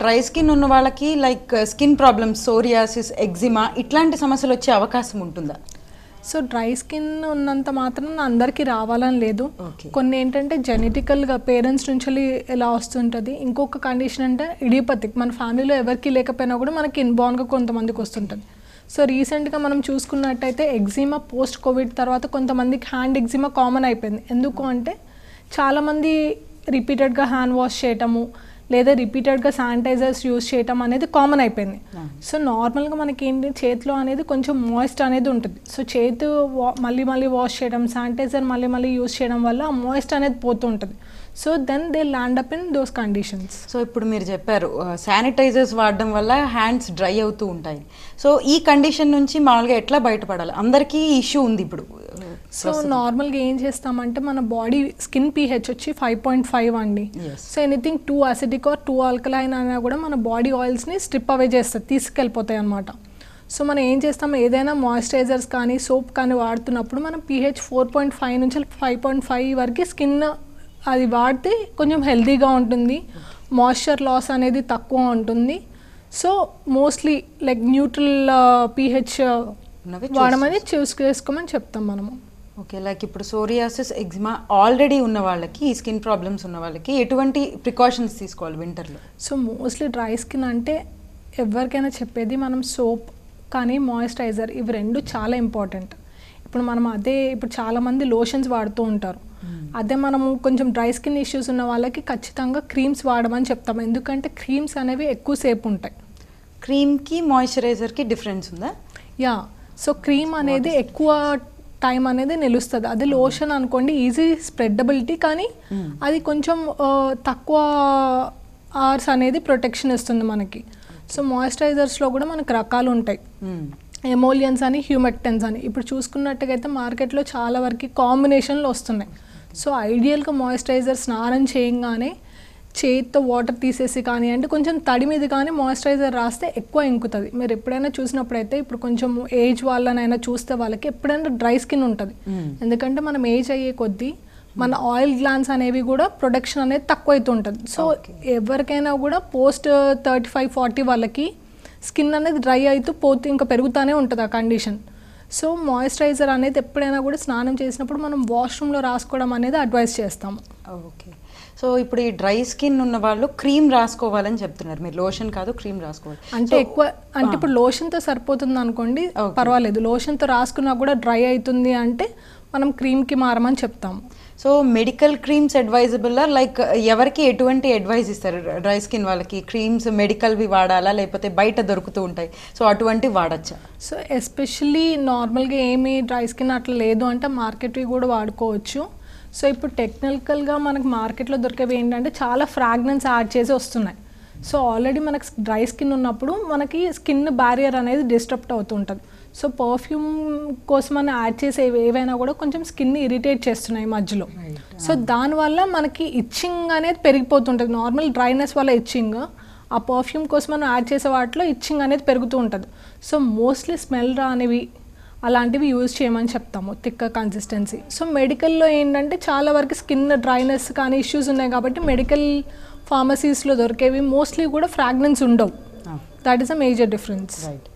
Dry skin ఉన్న వాళ్ళకి like skin problems psoriasis eczema ఇట్లాంటి సమస్యలు వచ్చే అవకాశం ఉంటుందా సో డ్రై స్కిన్ ఉన్నంత మాత్రం అందరికీ రావాలని లేదు కొన్ని ఏంటంటే జెనెటికల్గా పేరెంట్స్ నుంచి ఎలా వస్తుంటుంది ఇంకొక కండిషన్ అంటే ఇడియపతిక్ మన ఫ్యామిలీలో ఎవరికి లేకపోయినా కూడా మనకి ఇన్బాన్గా కొంతమందికి వస్తుంటుంది సో రీసెంట్గా మనం చూసుకున్నట్టయితే ఎగ్జిమా పోస్ట్ కోవిడ్ తర్వాత కొంతమందికి హ్యాండ్ ఎగ్జిమా కామన్ అయిపోయింది ఎందుకు అంటే చాలామంది రిపీటెడ్గా హ్యాండ్ వాష్ చేయటము లేదా రిపీటెడ్గా శానిటైజర్స్ యూజ్ చేయటం అనేది కామన్ అయిపోయింది సో నార్మల్గా మనకి ఏంటి చేతిలో అనేది కొంచెం మాయిస్ట్ అనేది ఉంటుంది సో చేతి మళ్ళీ మళ్ళీ వాష్ చేయడం శానిటైజర్ మళ్ళీ మళ్ళీ యూజ్ చేయడం వల్ల ఆ మాయిస్ట్ అనేది పోతూ ఉంటుంది so then they land up in those conditions so ఇప్పుడు మీరు చెప్పారు శానిటైజర్స్ వాడడం వల్ల హ్యాండ్స్ డ్రై అవుతూ ఉంటాయి సో ఈ కండిషన్ నుంచి మామూలుగా ఎట్లా బయటపడాలి అందరికీ ఇష్యూ ఉంది ఇప్పుడు సో నార్మల్గా ఏం చేస్తామంటే మన బాడీ స్కిన్ పీహెచ్ వచ్చి ఫైవ్ పాయింట్ ఫైవ్ అండి so anything too acidic or too alkaline అయినా కూడా మన బాడీ ఆయిల్స్ని స్ట్రిప్ అవే చేస్తాయి తీసుకెళ్ళిపోతాయి అనమాట సో మనం ఏం చేస్తాం ఏదైనా మాయిశ్చరైజర్స్ కానీ సోప్ కానీ వాడుతున్నప్పుడు మనం పీహెచ్ ఫోర్ పాయింట్ ఫైవ్ నుంచి ఫైవ్ పాయింట్ ఫైవ్ వరకు స్కిన్ అది వాడితే కొంచెం హెల్దీగా ఉంటుంది మాయిశ్చర్ లాస్ అనేది తక్కువ ఉంటుంది so mostly like neutral pH వాడమని చూస్ చేసుకోమని చెప్తాం మనము ఓకే లైక్ ఇప్పుడు సోరియాసిస్ ఎగ్జిమా ఆల్రెడీ ఉన్న వాళ్ళకి ఈ స్కిన్ ప్రాబ్లమ్స్ ఉన్న వాళ్ళకి ఎటువంటి ప్రికాషన్స్ తీసుకోవాలి వింటర్లో సో మోస్ట్లీ డ్రై స్కిన్ అంటే ఎవరికైనా చెప్పేది మనం సోప్ కానీ మాయిశ్చరైజర్ ఇవి రెండు చాలా ఇంపార్టెంట్ ఇప్పుడు మనం అదే ఇప్పుడు చాలామంది లోషన్స్ వాడుతూ ఉంటారు hmm. అదే మనము కొంచెం డ్రై స్కిన్ ఇష్యూస్ ఉన్న వాళ్ళకి ఖచ్చితంగా క్రీమ్స్ వాడమని చెప్తాం ఎందుకంటే క్రీమ్స్ అనేవి ఎక్కువసేపు ఉంటాయి క్రీమ్కి మాయిశ్చరైజర్కి డిఫరెన్స్ ఉందా యా సో క్రీమ్ అనేది ఎక్కువ టైం అనేది నిలుస్తుంది అది లోషన్ అనుకోండి ఈజీ స్ప్రెడబిలిటీ కానీ అది కొంచెం తక్కువ అవర్స్ అనేది ప్రొటెక్షన్ ఇస్తుంది మనకి సో మాయిశ్చరైజర్స్లో కూడా మనకు రకాలు ఉంటాయి ఎమోలియన్స్ అని హ్యూమెక్టెన్స్ అని ఇప్పుడు చూసుకున్నట్టుగైతే మార్కెట్లో చాలా వరకు కాంబినేషన్లు వస్తున్నాయి సో ఐడియల్గా మాయిశ్చరైజర్ స్నానం చేయంగానే చేతితో వాటర్ తీసేసి అంటే కొంచెం తడి మీద కానీ మాయిశ్చరైజర్ రాస్తే ఎక్కువ ఇంకుతుంది మీరు ఎప్పుడైనా చూసినప్పుడైతే ఇప్పుడు కొంచెం ఏజ్ వాళ్ళనైనా చూస్తే వాళ్ళకి ఎప్పుడైనా డ్రై స్కిన్ ఉంటుంది hmm. ఎందుకంటే మనం ఏజ్ అయ్యే కొద్దీ మన ఆయిల్ గ్లాన్స్ అనేవి కూడా ప్రొడక్షన్ అనేది తక్కువైతే ఉంటుంది సో ఎవరికైనా కూడా పోస్ట్ థర్టీ ఫైవ్ ఫార్టీ వాళ్ళకి స్కిన్ అనేది డ్రై అవుతూ పోతే ఇంకా పెరుగుతూనే ఉంటుంది ఆ కండిషన్ సో మాయిశ్చరైజర్ అనేది ఎప్పుడైనా కూడా స్నానం చేసినప్పుడు మనం వాష్రూమ్లో రాసుకోవడం అనేది అడ్వైస్ చేస్తాము ఓకే సో ఇప్పుడు ఈ డ్రై స్కిన్ ఉన్న వాళ్ళు క్రీమ్ రాసుకోవాలని చెప్తున్నారు మీరు లోషన్ కాదు క్రీమ్ రాసుకోవాలి అంటే ఎక్కువ అంటే ఇప్పుడు లోషన్తో సరిపోతుంది అనుకోండి పర్వాలేదు లోషన్తో రాసుకున్నా కూడా డ్రై అవుతుంది అంటే మనం క్రీమ్కి మారమని చెప్తాం సో మెడికల్ క్రీమ్స్ అడ్వైజబుల్లా లైక్ ఎవరికి ఎటువంటి అడ్వైజ్ ఇస్తారు డ్రై స్కిన్ వాళ్ళకి క్రీమ్స్ మెడికల్వి వాడాలా లేకపోతే బయట దొరుకుతూ ఉంటాయి సో అటువంటివి వాడచ్చా సో ఎస్పెషల్లీ నార్మల్గా ఏమి డ్రై స్కిన్ అట్లా లేదు అంటే మార్కెట్వి కూడా వాడుకోవచ్చు సో ఇప్పుడు టెక్నికల్గా మనకు మార్కెట్లో దొరికేవి ఏంటంటే చాలా ఫ్రాగ్నెన్స్ యాడ్ చేసి వస్తున్నాయి సో ఆల్రెడీ మనకు డ్రై స్కిన్ ఉన్నప్పుడు మనకి స్కిన్ బ్యారియర్ అనేది డిస్టర్బ్ అవుతుంటుంది సో పర్ఫ్యూమ్ కోసం అని యాడ్ చేసే ఏవైనా కూడా కొంచెం స్కిన్ ఇరిటేట్ చేస్తున్నాయి మధ్యలో సో దానివల్ల మనకి ఇచ్చింగ్ అనేది పెరిగిపోతుంటుంది నార్మల్ డ్రైనెస్ వల్ల ఇచ్చింగ్ ఆ పర్ఫ్యూమ్ కోసం మనం యాడ్ చేసే వాటిలో ఇచ్చింగ్ అనేది పెరుగుతూ ఉంటుంది సో మోస్ట్లీ స్మెల్ రానివి అలాంటివి యూజ్ చేయమని చెప్తాము థిక్ కన్సిస్టెన్సీ సో మెడికల్లో ఏంటంటే చాలా వరకు స్కిన్ డ్రైనెస్ కానీ ఇష్యూస్ ఉన్నాయి కాబట్టి మెడికల్ ఫార్మసీస్లో దొరికేవి మోస్ట్లీ కూడా ఫ్రాగ్నెన్స్ ఉండవు that is a major difference right